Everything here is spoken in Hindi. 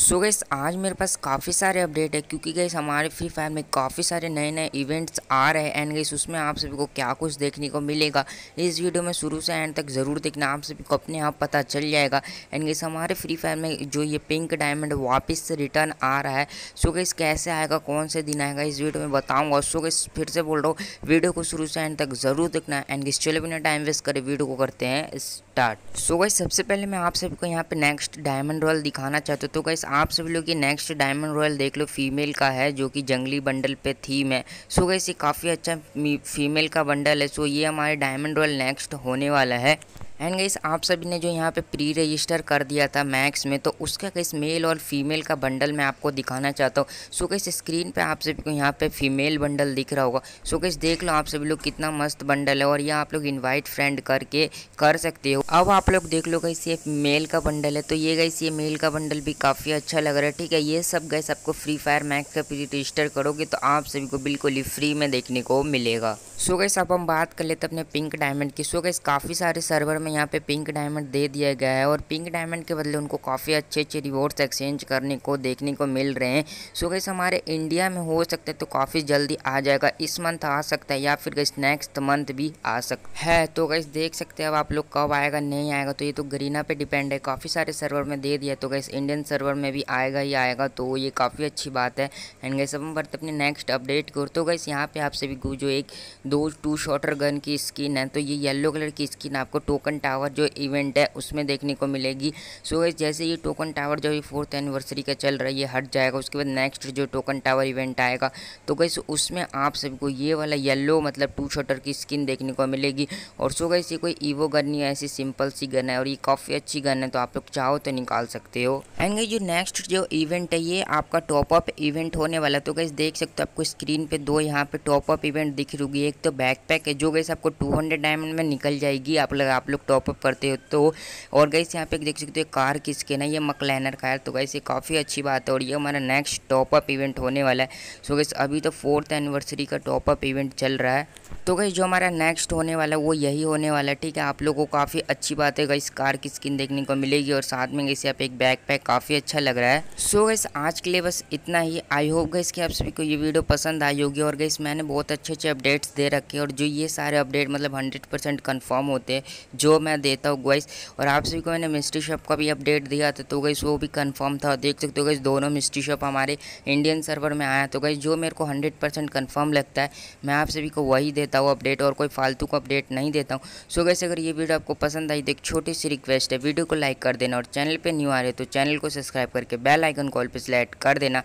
सो गैस आज मेरे पास काफ़ी सारे अपडेट है क्योंकि गैस हमारे फ्री फायर में काफ़ी सारे नए नए इवेंट्स आ रहे हैं एंड गैस उसमें आप सभी को क्या कुछ देखने को मिलेगा इस वीडियो में शुरू से एंड तक ज़रूर देखना आप सभी को अपने आप पता चल जाएगा एंड गैस हमारे फ्री फायर में जो ये पिंक डायमंड वापस से रिटर्न आ रहा है सो गैस कैसे आएगा कौन से दिन आएगा इस वीडियो में बताऊँगा सो गैस फिर से बोल रहा हूँ वीडियो को शुरू से एंड तक ज़रूर देखना एंड गैस चलो बिना टाइम वेस्ट करें वीडियो को करते हैं स्टार्ट सो गैस सबसे पहले मैं आप सभी को यहाँ पर नेक्स्ट डायमंड रॉयल दिखाना चाहता हूँ तो गैस गाइस आप सभी लोग की नेक्स्ट डायमंड रॉयल देख लो फीमेल का है जो कि जंगली बंडल पे थीम है सो गाइस ये काफ़ी अच्छा फीमेल का बंडल है सो ये हमारे डायमंड रॉयल नेक्स्ट होने वाला है एंड गईस आप सभी ने जो यहाँ पे प्री रजिस्टर कर दिया था मैक्स में तो उसका गईस मेल और फीमेल का बंडल मैं आपको दिखाना चाहता हूँ सो गईस स्क्रीन पे आप सभी को यहाँ पे फीमेल बंडल दिख रहा होगा सो गईस देख लो आप सभी लोग कितना मस्त बंडल है और यह आप लोग इन्वाइट फ्रेंड करके कर सकते हो अब आप लोग देख लो गईस ये मेल का बंडल है तो ये गईस ये मेल का बंडल भी काफ़ी अच्छा लग रहा है ठीक है ये सब गैस आपको फ्री फायर मैक्स का प्री रजिस्टर करोगे तो आप सभी को बिल्कुल ही फ्री में देखने को मिलेगा सो गैस अब हम बात कर लेते अपने पिंक डायमंड की सो गैस काफ़ी सारे सर्वर में यहाँ पे पिंक डायमंड दे दिया गया है और पिंक डायमंड के बदले उनको काफ़ी अच्छे अच्छे रिवॉर्ड्स एक्सचेंज करने को देखने को मिल रहे हैं सो गैस हमारे इंडिया में हो सकते हैं तो काफ़ी जल्दी आ जाएगा इस मंथ आ सकता है या फिर गैस नेक्स्ट मंथ भी आ सकता है तो गैस देख सकते हैं अब आप लोग कब आएगा नहीं आएगा तो ये तो गरीना पर डिपेंड है काफ़ी सारे सर्वर में दे दिया तो गैस इंडियन सर्वर में भी आएगा ही आएगा तो ये काफ़ी अच्छी बात है एंड गैस अब हम बढ़ते अपने नेक्स्ट अपडेट को तो गैस यहाँ पर आप सभी जो एक दो टू शॉटर गन की स्किन है तो ये येलो कलर की स्किन आपको टोकन टावर जो इवेंट है उसमें देखने को मिलेगी सो so, जैसे ये टोकन टावर जो फोर्थ एनिवर्सरी का चल रही है हट जाएगा उसके बाद नेक्स्ट जो टोकन टावर इवेंट आएगा तो गैस उसमें आप सबको ये वाला येलो मतलब टू शटर की स्किन देखने को मिलेगी और सो गैस कोई ईवो गन नहीं ऐसी सिंपल सी गन है और ये काफ़ी अच्छी गन है तो आप लोग चाहो तो निकाल सकते हो एंड गई जो नेक्स्ट जो इवेंट है ये आपका टॉपअप इवेंट होने वाला तो गैस देख सकते हो आपको स्क्रीन पे दो यहाँ पे टॉपअप इवेंट दिख रुकी है एक तो बैक है जो गैस आपको टू डायमंड में निकल जाएगी आप लोग आप लोग टॉप अप करते हो तो और गई यहाँ पे देख सकते हो कार की स्किन है ये मकलैनर का है तो गई काफ़ी अच्छी बात है और ये हमारा नेक्स्ट टॉपअप इवेंट होने वाला है सो गई अभी तो फोर्थ एनिवर्सरी का टॉपअप इवेंट चल रहा है तो गई जो हमारा नेक्स्ट होने वाला है वो यही होने वाला है ठीक है आप लोगों को काफ़ी अच्छी बात है इस कार की स्किन देखने को मिलेगी और साथ में गई आप एक बैक पैक काफ़ी अच्छा लग रहा है सो so, गैस आज के लिए बस इतना ही आई होप गई कि आप सभी को ये वीडियो पसंद आई होगी और गई मैंने बहुत अच्छे अच्छे अपडेट्स दे रखे और जो ये सारे अपडेट मतलब हंड्रेड परसेंट कन्फर्म होते हैं जो मैं देता हूँ गैस और आप सभी को मैंने मिस्ट्री शॉप का भी अपडेट दिया था तो गई वो भी कन्फर्म था देख सकते हो गई दोनों मिस्ट्री शॉप हमारे इंडियन सर्वर में आया तो गई जो मेरे को हंड्रेड परसेंट कन्फर्म लगता है मैं आप सभी को वही दे देता हूँ अपडेट और कोई फालतू का अपडेट नहीं देता हूँ सो गैस अगर ये वीडियो आपको पसंद आई तो एक छोटी सी रिक्वेस्ट है वीडियो को लाइक कर देना और चैनल पर न्यू आ रहे तो चैनल को सब्सक्राइब करके बेल आइकन कॉल पर सिलेक्ट कर देना